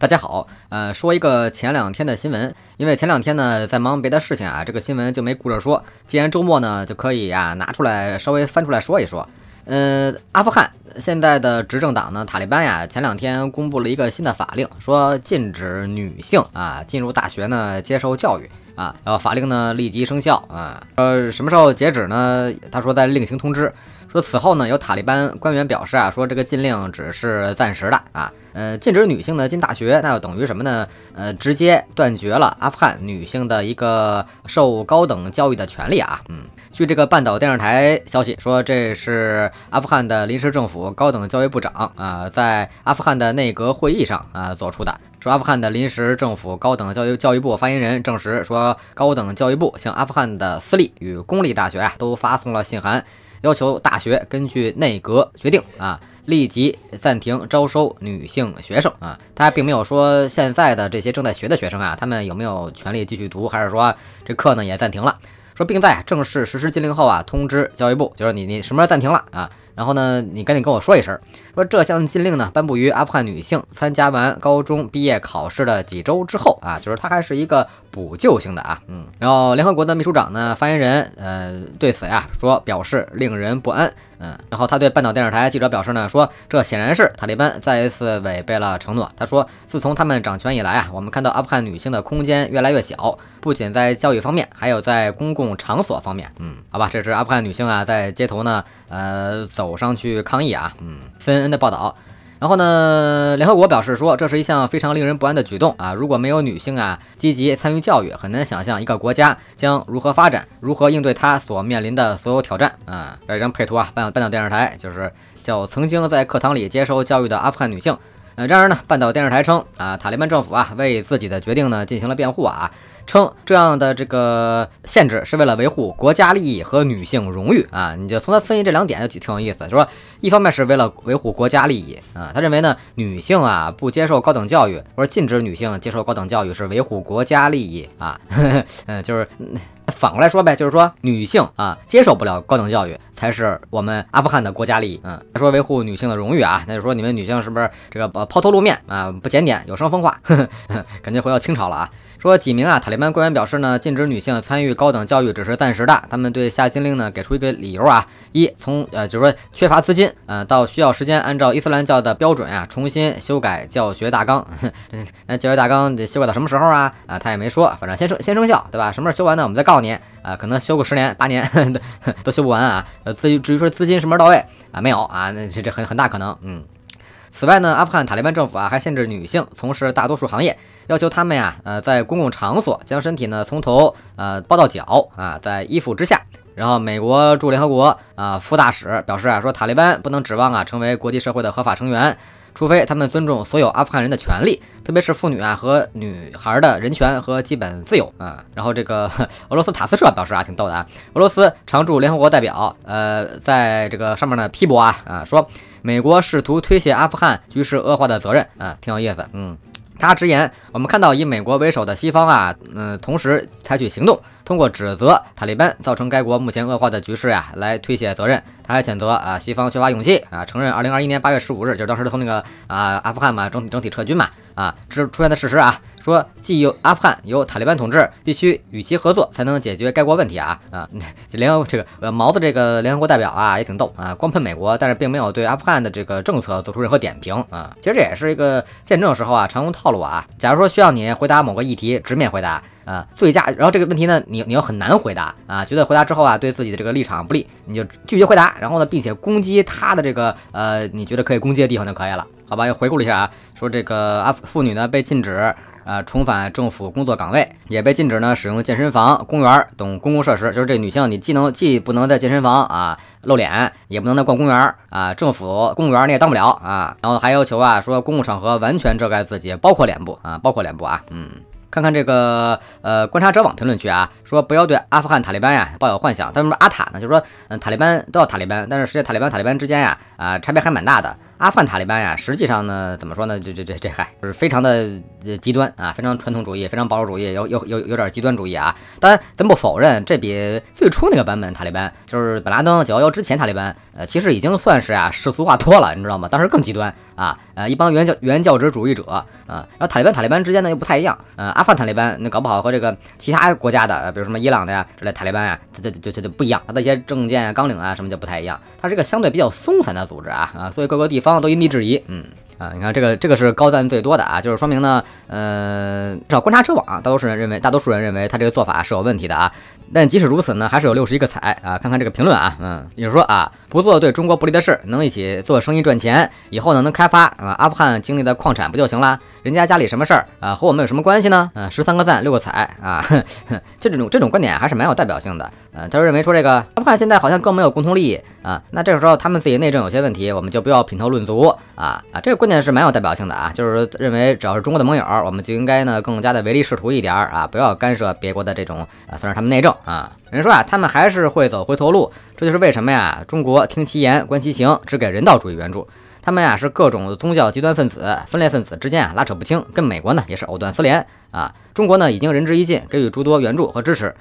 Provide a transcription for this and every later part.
大家好，呃，说一个前两天的新闻，因为前两天呢在忙别的事情啊，这个新闻就没顾着说。既然周末呢就可以啊拿出来稍微翻出来说一说。呃，阿富汗现在的执政党呢塔利班呀，前两天公布了一个新的法令，说禁止女性啊进入大学呢接受教育啊，然后法令呢立即生效啊，呃，什么时候截止呢？他说在另行通知。说此后呢，有塔利班官员表示啊，说这个禁令只是暂时的啊，呃，禁止女性呢进大学，那就等于什么呢？呃，直接断绝了阿富汗女性的一个受高等教育的权利啊。嗯，据这个半岛电视台消息说，这是阿富汗的临时政府高等教育部长啊，在阿富汗的内阁会议上啊做出的。说阿富汗的临时政府高等教育教育部发言人证实说，高等教育部向阿富汗的私立与公立大学啊都发送了信函。要求大学根据内阁决定啊，立即暂停招收女性学生啊。他并没有说现在的这些正在学的学生啊，他们有没有权利继续读，还是说这课呢也暂停了？说并在正式实施禁令后啊，通知教育部，就是你你什么时候暂停了啊？然后呢，你赶紧跟我说一声，说这项禁令呢颁布于阿富汗女性参加完高中毕业考试的几周之后啊，就是它还是一个补救性的啊，嗯。然后联合国的秘书长呢，发言人呃对此呀说表示令人不安，嗯。然后他对半岛电视台记者表示呢说，这显然是塔利班再一次违背了承诺。他说，自从他们掌权以来啊，我们看到阿富汗女性的空间越来越小，不仅在教育方面，还有在公共场所方面，嗯。好吧，这是阿富汗女性啊，在街头呢，呃，走。走上去抗议啊，嗯，CNN 的报道，然后呢，联合国表示说，这是一项非常令人不安的举动啊。如果没有女性啊积极参与教育，很难想象一个国家将如何发展，如何应对它所面临的所有挑战啊。这张配图啊，半半岛电视台就是叫曾经在课堂里接受教育的阿富汗女性。呃，然而呢，半岛电视台称啊，塔利班政府啊为自己的决定呢进行了辩护啊。称这样的这个限制是为了维护国家利益和女性荣誉啊！你就从他分析这两点就挺有意思，就说一方面是为了维护国家利益啊，他认为呢女性啊不接受高等教育或者禁止女性接受高等教育是维护国家利益啊，嗯，就是反过来说呗，就是说女性啊接受不了高等教育才是我们阿富汗的国家利益。嗯，他说维护女性的荣誉啊，那就说你们女性是不是这个抛头露面啊不检点有伤风化，感觉回到清朝了啊！说几名啊塔利班官员表示呢，禁止女性参与高等教育只是暂时的。他们对下禁令呢给出一个理由啊，一从呃就是说缺乏资金，呃到需要时间按照伊斯兰教的标准啊重新修改教学大纲。那教学大纲得修改到什么时候啊？啊，他也没说，反正先生先生效对吧？什么时候修完呢？我们再告你啊，可能修个十年八年 都都修不完啊。呃，至于至于说资金什么时候到位啊，没有啊，那这这很很大可能嗯。此外呢，阿富汗塔利班政府啊还限制女性从事大多数行业，要求她们呀，呃，在公共场所将身体呢从头呃包到脚啊，在衣服之下。然后，美国驻联合国啊副大使表示啊，说塔利班不能指望啊成为国际社会的合法成员，除非他们尊重所有阿富汗人的权利，特别是妇女啊和女孩的人权和基本自由啊。然后，这个 俄罗斯塔斯社表示啊，挺逗的啊，俄罗斯常驻联合国代表呃在这个上面呢批驳啊啊说。美国试图推卸阿富汗局势恶化的责任，啊，挺有意思，嗯，他直言，我们看到以美国为首的西方啊，嗯，同时采取行动，通过指责塔利班造成该国目前恶化的局势呀，来推卸责任。他还谴责啊，西方缺乏勇气啊，承认2021年8月15日就是当时从那个啊阿富汗嘛整体整体撤军嘛，啊，这出现的事实啊。说既有阿富汗有塔利班统治，必须与其合作才能解决该国问题啊啊！联合国这个呃毛子这个联合国代表啊也挺逗啊，光喷美国，但是并没有对阿富汗的这个政策做出任何点评啊。其实这也是一个见证时候啊，常用套路啊。假如说需要你回答某个议题，直面回答啊，最佳。然后这个问题呢，你你又很难回答啊，觉得回答之后啊对自己的这个立场不利，你就拒绝回答。然后呢，并且攻击他的这个呃你觉得可以攻击的地方就可以了，好吧？又回顾了一下啊，说这个阿妇女呢被禁止。呃，重返政府工作岗位也被禁止呢。使用健身房、公园等公共设施，就是这女性，你既能既不能在健身房啊露脸，也不能在逛公园啊，政府公务员你也当不了啊。然后还要求啊，说公共场合完全遮盖自己，包括脸部啊，包括脸部啊，嗯。看看这个呃，观察者网评论区啊，说不要对阿富汗塔利班呀抱有幻想。他们说阿塔呢，就是说，嗯，塔利班都要塔利班，但是实际塔利班塔利班之间呀，啊，差别还蛮大的。阿富汗塔利班呀，实际上呢，怎么说呢？这这这这还 就是非常的极端啊，非常传统主义，非常保守主义，有有有有点极端主义啊。当然，咱不否认，这比最初那个版本塔利班，就是本拉登九幺幺之前塔利班，呃，其实已经算是啊世俗化多了，你知道吗？当时更极端啊，呃，一帮原教原教旨主义者啊。然后塔利班塔利班之间呢又不太一样，嗯。阿富汗塔利班，那搞不好和这个其他国家的，比如什么伊朗的呀之类，塔利班啊，它它它它不一样，它的一些政见、纲领啊什么就不太一样，它一个相对比较松散的组织啊啊，所以各个地方都因地制宜，嗯。啊，你看这个，这个是高赞最多的啊，就是说明呢，呃，至少观察者网大多数人认为，大多数人认为他这个做法是有问题的啊。但即使如此呢，还是有六十一个彩啊。看看这个评论啊，嗯，就是说啊，不做对中国不利的事，能一起做生意赚钱，以后呢能开发啊阿富汗经历的矿产不就行了？人家家里什么事儿啊，和我们有什么关系呢？嗯，十三个赞，六个彩啊，这种这种观点还是蛮有代表性的。嗯，他说认为说这个阿富汗现在好像更没有共同利益啊，那这个时候他们自己内政有些问题，我们就不要品头论足啊啊，这个观。那是蛮有代表性的啊，就是认为只要是中国的盟友，我们就应该呢更加的唯利是图一点儿啊，不要干涉别国的这种啊，算是他们内政啊。人说啊，他们还是会走回头路，这就是为什么呀？中国听其言，观其行，只给人道主义援助。他们呀是各种宗教极端分子、分裂分子之间啊拉扯不清，跟美国呢也是藕断丝连啊。中国呢已经仁至义尽，给予诸多援助和支持。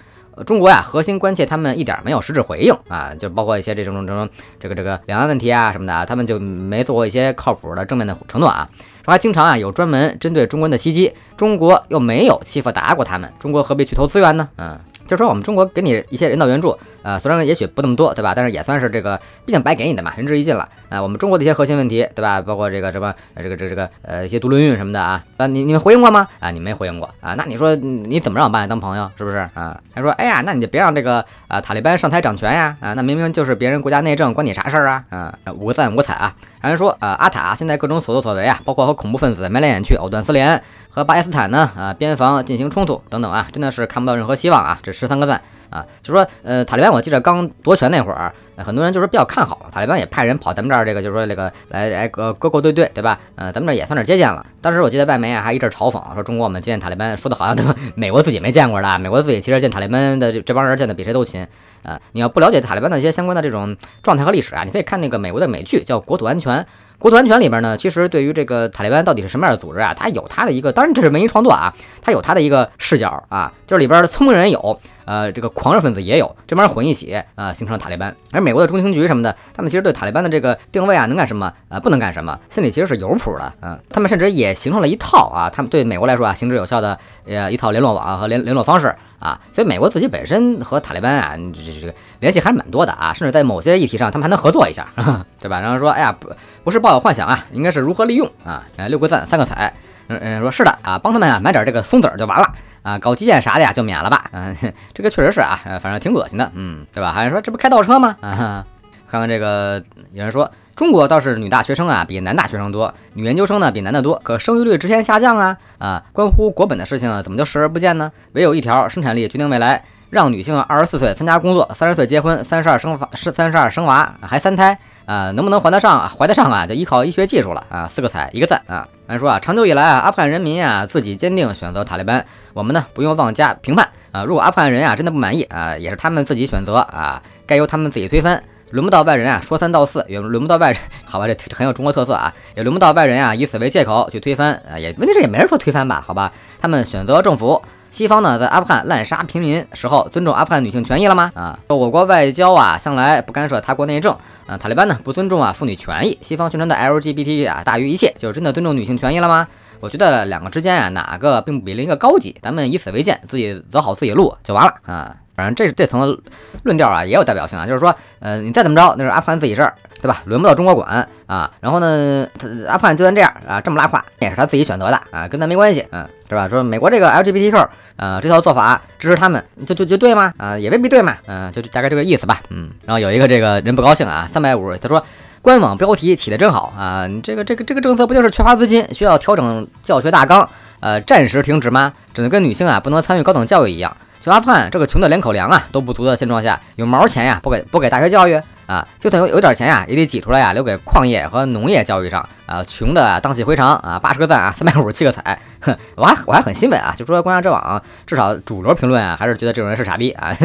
中国呀，核心关切他们一点没有实质回应啊，就包括一些这种这种这个这个两岸问题啊什么的，他们就没做过一些靠谱的正面的承诺啊，说还经常啊有专门针对中国的袭击，中国又没有欺负打压过他们，中国何必去投资源呢？嗯。就说，我们中国给你一些人道援助，呃，虽然也许不那么多，对吧？但是也算是这个，毕竟白给你的嘛，仁至义尽了。啊，我们中国的一些核心问题，对吧？包括这个什么，这个这个这个，呃，一些独轮运什么的啊，啊，你你们回应过吗？啊，你没回应过啊？那你说你怎么让我把你当朋友？是不是啊？还说，哎呀，那你就别让这个啊塔利班上台掌权呀，啊，那明明就是别人国家内政，关你啥事儿啊？啊，五个赞五彩啊，还人说，啊阿塔现在各种所作所为啊，包括和恐怖分子眉来眼去、藕断丝连。和巴基斯坦呢？啊，边防进行冲突等等啊，真的是看不到任何希望啊！这十三个赞啊，就说呃，塔利班我记得刚夺权那会儿，很多人就是比较看好塔利班，也派人跑咱们这儿，这个就是说这个来来勾勾对对对吧？呃，咱们这也算是接见了。当时我记得外媒啊还一阵嘲讽，说中国我们接见塔利班，说的好像他们 美国自己没见过的，美国自己其实见塔利班的这这帮人见的比谁都勤。呃，你要不了解塔利班的一些相关的这种状态和历史啊，你可以看那个美国的美剧叫《国土安全》。国土安全里边呢，其实对于这个塔利班到底是什么样的组织啊，它有它的一个，当然这是文艺创作啊，它有它的一个视角啊，就是里边的聪明人有。呃，这个狂热分子也有，这帮人混一起，呃，形成了塔利班。而美国的中情局什么的，他们其实对塔利班的这个定位啊，能干什么，呃，不能干什么，心里其实是有谱的。嗯，他们甚至也形成了一套啊，他们对美国来说啊，行之有效的呃一套联络网和联联络方式啊。所以美国自己本身和塔利班啊，这这个联系还是蛮多的啊，甚至在某些议题上，他们还能合作一下，对吧？然后说，哎呀，不不是抱有幻想啊，应该是如何利用啊，六个赞三个踩。嗯，嗯，说是的啊，帮他们啊买点这个松子儿就完了啊，搞基建啥的呀就免了吧，嗯，这个确实是啊，反正挺恶心的，嗯，对吧？还有人说这不开倒车吗？啊，看看这个，有人说中国倒是女大学生啊比男大学生多，女研究生呢比男的多，可生育率直线下降啊啊，关乎国本的事情怎么就视而不见呢？唯有一条，生产力决定未来。让女性二十四岁参加工作，三十岁结婚，三十二生娃是三十二生娃还三胎啊？能不能还得上？怀得上啊？就依靠医学技术了啊！四个彩一个赞啊！按说啊，长久以来啊，阿富汗人民啊自己坚定选择塔利班，我们呢不用妄加评判啊。如果阿富汗人啊真的不满意啊，也是他们自己选择啊，该由他们自己推翻，轮不到外人啊说三道四，也轮不到外人。好吧，这很有中国特色啊，也轮不到外人啊以此为借口去推翻啊也，问题是也没人说推翻吧？好吧，他们选择政府。西方呢，在阿富汗滥杀平民时候，尊重阿富汗女性权益了吗？啊，我国外交啊，向来不干涉他国内政。啊，塔利班呢，不尊重啊妇女权益。西方宣传的 LGBT 啊，大于一切，就是真的尊重女性权益了吗？我觉得两个之间啊，哪个并不比另一个高级。咱们以此为鉴，自己走好自己路就完了啊。反正这这层论调啊，也有代表性啊，就是说，呃，你再怎么着，那是阿富汗自己事儿，对吧？轮不到中国管啊。然后呢，阿富汗就算这样啊，这么拉胯，也是他自己选择的啊，跟咱没关系，嗯，是吧？说美国这个 LGBTQ，呃，这套做法支持他们，就就就对吗？啊，也未必对嘛，嗯，就大概这个意思吧，嗯。然后有一个这个人不高兴啊，三百五，他说官网标题起的真好啊，你这个这个这个政策不就是缺乏资金，需要调整教学大纲，呃，暂时停止吗？只能跟女性啊不能参与高等教育一样。在阿富汗这个穷的连口粮啊都不足的现状下，有毛钱呀？不给不给大学教育啊？就等有有点钱呀，也得挤出来呀，留给矿业和农业教育上啊！穷的荡气回肠啊！八十个赞啊，三 百五十七个彩，哼，我还我还很欣慰啊！就说国家之网，至少主流评论啊，还是觉得这种人是傻逼啊，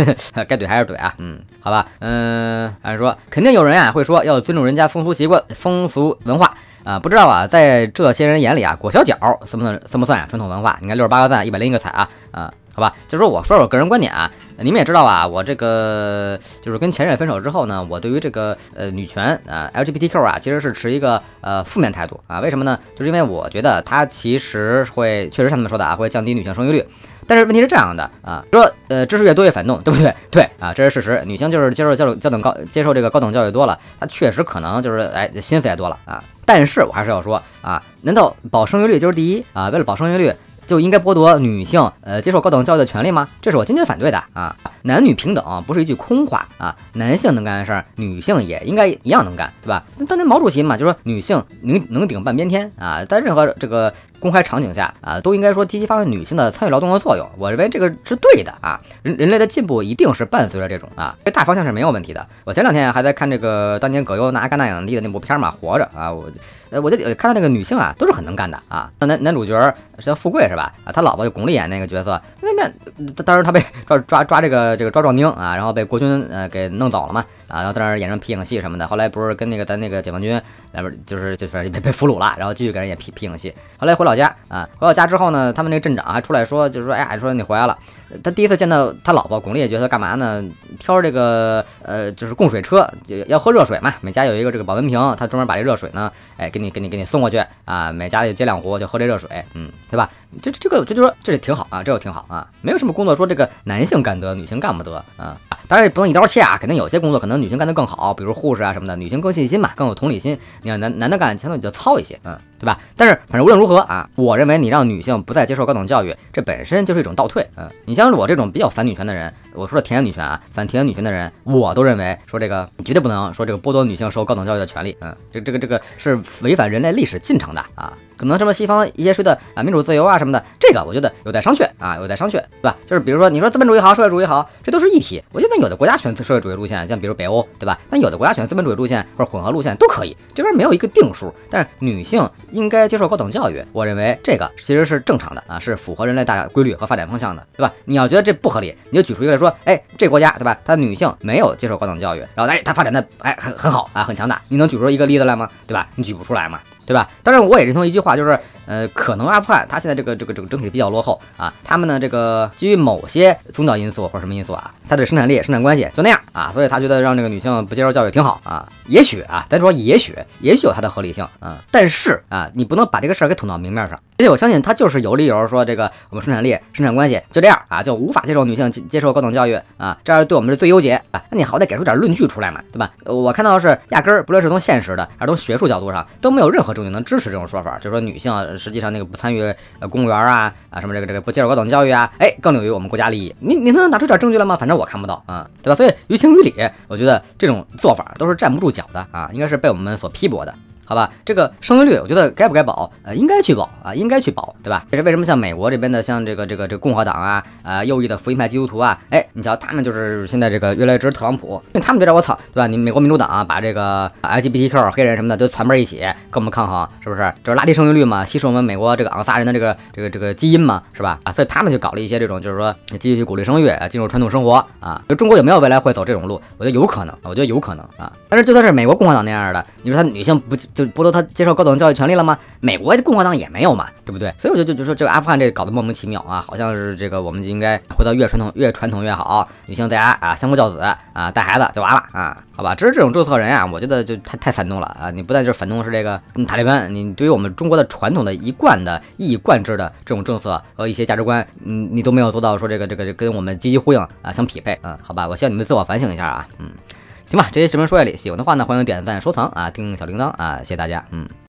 该怼还是怼啊！嗯，好吧，嗯，还是说肯定有人啊会说要尊重人家风俗习惯、风俗文化啊！不知道啊，在这些人眼里啊，裹小脚算不算算不算啊？传统文化？你看六十八个赞，一百零一个彩啊啊！好吧，就说我说说个人观点啊，你们也知道啊，我这个就是跟前任分手之后呢，我对于这个呃女权啊 LGBTQ 啊其实是持一个呃负面态度啊。为什么呢？就是因为我觉得它其实会确实像他们说的啊，会降低女性生育率。但是问题是这样的啊，说呃知识越多越反动，对不对？对啊，这是事实。女性就是接受教育、教等高接受这个高等教育多了，她确实可能就是哎心思也多了啊。但是我还是要说啊，难道保生育率就是第一啊？为了保生育率。就应该剥夺女性呃接受高等教育的权利吗？这是我坚决反对的啊！男女平等不是一句空话啊！男性能干的事，儿，女性也应该一样能干，对吧？当年毛主席嘛，就说女性能能顶半边天啊，在任何这个。公开场景下，啊，都应该说积极发挥女性的参与劳动的作用，我认为这个是对的啊。人人类的进步一定是伴随着这种啊，这大方向是没有问题的。我前两天还在看这个当年葛优拿戛纳影帝的那部片嘛，《活着》啊，我，呃，我就看到那个女性啊，都是很能干的啊。那男男主角是叫富贵是吧？啊，他老婆就巩俐演那个角色。那那当时他被 抓抓抓这个这个抓壮丁啊，然后被国军呃给弄走了嘛啊，然后在那儿演成皮影戏什么的。后来不是跟那个咱那个解放军来边就是就是被被俘虏了，然后继续给人演皮皮影戏。后来回老。家啊，回到家之后呢，他们那个镇长还出来说，就是说，哎，说你回来了。他第一次见到他老婆，巩俐也觉得干嘛呢？挑这个呃，就是供水车，要喝热水嘛。每家有一个这个保温瓶，他专门把这热水呢，哎，给你给你给你送过去啊。每家里接两壶，就喝这热水，嗯，对吧？这这个这就说，这挺好啊，这挺好啊，没有什么工作说这个男性干得，女性干不得，嗯，当然也不能一刀切啊，肯定有些工作可能女性干得更好，比如护士啊什么的，女性更细心嘛，更有同理心。你看男男的干，相对比较糙一些，嗯。对吧？但是反正无论如何啊，我认为你让女性不再接受高等教育，这本身就是一种倒退。嗯，你像我这种比较反女权的人，我说的田园女权啊，反田园女权的人，我都认为说这个绝对不能说这个剥夺女性受高等教育的权利。嗯，这这个这个是违反人类历史进程的啊。可能什么西方一些说的啊民主自由啊什么的，这个我觉得有待商榷啊，有待商榷，对吧？就是比如说你说资本主义好，社会主义好，这都是一体。我觉得有的国家选择社会主义路线，像比如北欧，对吧？但有的国家选资本主义路线或者混合路线都可以，这边没有一个定数。但是女性。应该接受高等教育，我认为这个其实是正常的啊，是符合人类大规律和发展方向的，对吧？你要觉得这不合理，你就举出一个来说，哎，这国家对吧？它女性没有接受高等教育，然后哎，它发展的哎很很好啊，很强大，你能举出一个例子来吗？对吧？你举不出来吗？对吧？当然，我也认同一句话，就是呃，可能阿富汗它现在这个这个整整体比较落后啊，他们呢这个基于某些宗教因素或者什么因素啊，它的生产力、生产关系就那样啊，所以他觉得让这个女性不接受教育挺好啊。也许啊，咱说也许，也许有它的合理性啊，但是啊，你不能把这个事儿给捅到明面上。而且我相信他就是有理由说这个我们生产力、生产关系就这样啊，就无法接受女性接受高等教育啊，这样对我们是最优解啊。那你好歹给出点论据出来嘛，对吧？我看到是压根儿，不论是从现实的还是从学术角度上，都没有任何。终于能支持这种说法，就说女性实际上那个不参与公务员啊啊什么这个这个不接受高等教育啊，哎，更利于我们国家利益。你你能拿出点证据来吗？反正我看不到啊，对吧？所以于情于理，我觉得这种做法都是站不住脚的啊，应该是被我们所批驳的。好吧，这个生育率，我觉得该不该保，呃，应该去保啊，应该去保，对吧？这是为什么？像美国这边的，像这个这个这个共和党啊，啊，右翼的福音派基督徒啊，哎，你瞧，他们就是现在这个越来越支持特朗普，因为他们觉得我操，对吧？你美国民主党啊，把这个 LGBTQ 黑人什么的都攒到一起跟我们抗衡，是不是？就是拉低生育率嘛，稀释我们美国这个昂撒人的这个这个这个基因嘛，是吧？啊，所以他们就搞了一些这种，就是说继续去鼓励生育，进入传统生活啊。就中国有没有未来会走这种路？我觉得有可能，我觉得有可能啊。但是就算是美国共和党那样的，你说他女性不？就剥夺他接受高等教育权利了吗？美国的共和党也没有嘛，对不对？所以我就就就说这个阿富汗这搞得莫名其妙啊，好像是这个我们就应该回到越传统越传统越好，女性在家啊相夫教子啊带孩子就完了啊，好吧？其实这种政策人啊，我觉得就太太反动了啊！你不但就是反动，是这个塔利班，你对于我们中国的传统的一贯的一以贯之的这种政策和一些价值观，你你都没有做到说这个这个跟我们积极呼应啊相匹配，嗯，好吧？我希望你们自我反省一下啊，嗯。行吧，这些视频说到这里，喜欢的话呢，欢迎点赞、收藏啊，听小铃铛啊，谢谢大家，嗯。